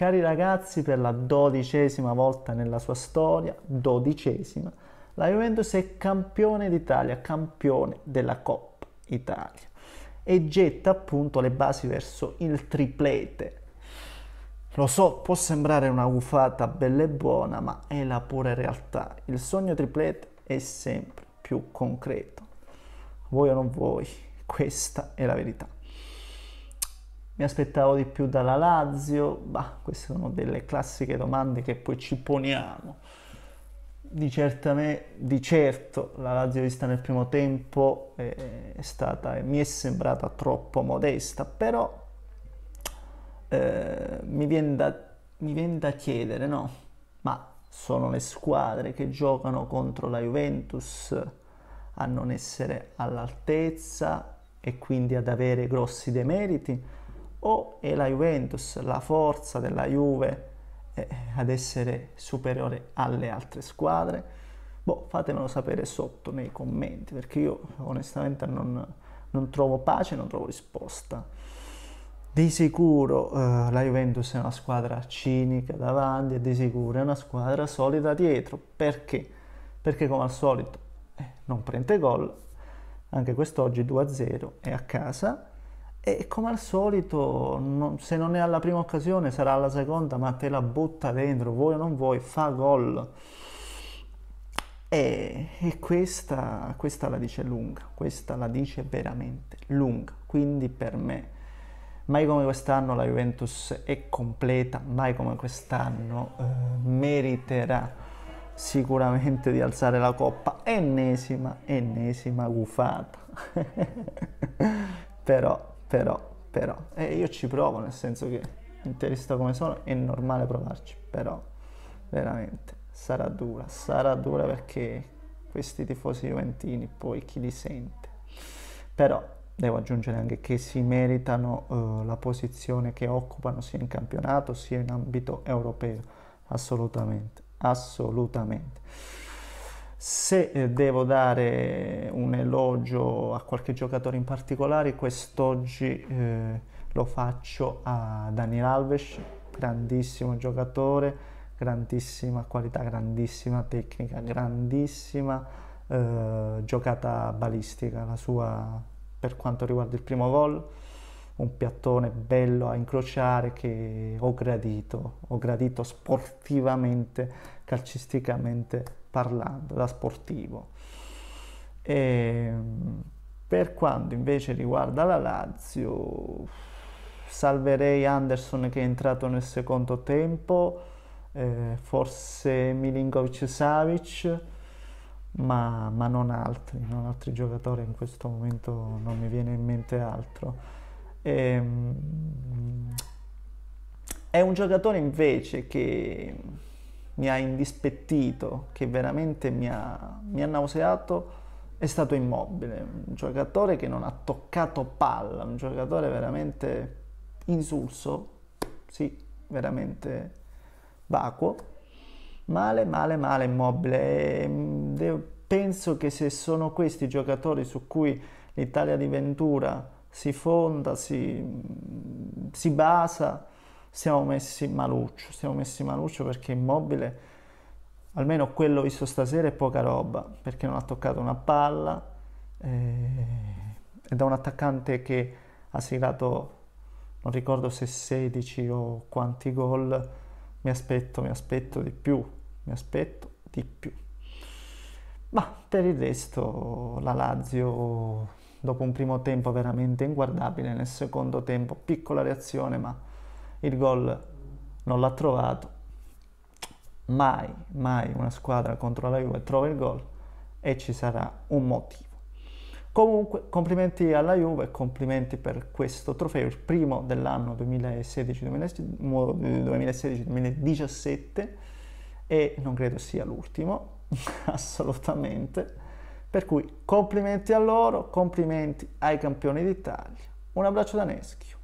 Cari ragazzi, per la dodicesima volta nella sua storia, dodicesima, la Juventus è campione d'Italia, campione della Coppa Italia e getta appunto le basi verso il triplete. Lo so, può sembrare una gufata bella e buona, ma è la pura realtà. Il sogno triplete è sempre più concreto. Voi o non voi, questa è la verità mi aspettavo di più dalla Lazio? Bah, queste sono delle classiche domande che poi ci poniamo. Di, certame, di certo la Lazio vista nel primo tempo è, è stata, mi è sembrata troppo modesta, però eh, mi, viene da, mi viene da chiedere, no? Ma sono le squadre che giocano contro la Juventus a non essere all'altezza e quindi ad avere grossi demeriti? o è la Juventus, la forza della Juve eh, ad essere superiore alle altre squadre? Boh, fatemelo sapere sotto nei commenti perché io onestamente non, non trovo pace, non trovo risposta. Di sicuro eh, la Juventus è una squadra cinica davanti e di sicuro è una squadra solida dietro. Perché? Perché come al solito eh, non prende gol, anche quest'oggi 2-0 è a casa e come al solito, non, se non è alla prima occasione, sarà alla seconda, ma te la butta dentro, vuoi o non vuoi, fa gol. E, e questa, questa la dice lunga, questa la dice veramente lunga. Quindi per me, mai come quest'anno la Juventus è completa, mai come quest'anno eh, meriterà sicuramente di alzare la coppa. Ennesima, ennesima gufata. Però però, però, e io ci provo nel senso che interista come sono è normale provarci, però veramente sarà dura, sarà dura perché questi tifosi juventini poi chi li sente, però devo aggiungere anche che si meritano eh, la posizione che occupano sia in campionato sia in ambito europeo, assolutamente, assolutamente. Se eh, devo dare un elogio a qualche giocatore in particolare, quest'oggi eh, lo faccio a Daniel Alves, grandissimo giocatore, grandissima qualità, grandissima tecnica, grandissima eh, giocata balistica la sua per quanto riguarda il primo gol un piattone bello a incrociare che ho gradito, ho gradito sportivamente, calcisticamente parlando, da sportivo. E ehm, per quanto invece riguarda la Lazio, salverei Anderson che è entrato nel secondo tempo, eh, forse Milinkovic Savic, ma, ma non altri, non altri giocatori in questo momento non mi viene in mente altro. Ehm, è un giocatore invece che mi ha indispettito, che veramente mi ha, mi ha nauseato, è stato immobile, un giocatore che non ha toccato palla, un giocatore veramente insulso, sì, veramente vacuo, male, male, male, immobile. Ehm, e penso che se sono questi i giocatori su cui l'Italia di Ventura si fonda, si, si basa, siamo messi maluccio, siamo messi maluccio perché immobile, almeno quello visto stasera è poca roba, perché non ha toccato una palla, eh, è da un attaccante che ha segnato, non ricordo se 16 o quanti gol, mi aspetto, mi aspetto di più, mi aspetto di più. Ma per il resto la Lazio dopo un primo tempo veramente inguardabile, nel secondo tempo piccola reazione, ma il gol non l'ha trovato. Mai, mai una squadra contro la Juve trova il gol e ci sarà un motivo. Comunque, complimenti alla Juve, complimenti per questo trofeo, il primo dell'anno 2016-2017 e non credo sia l'ultimo, assolutamente. Per cui complimenti a loro, complimenti ai campioni d'Italia. Un abbraccio da Neschio.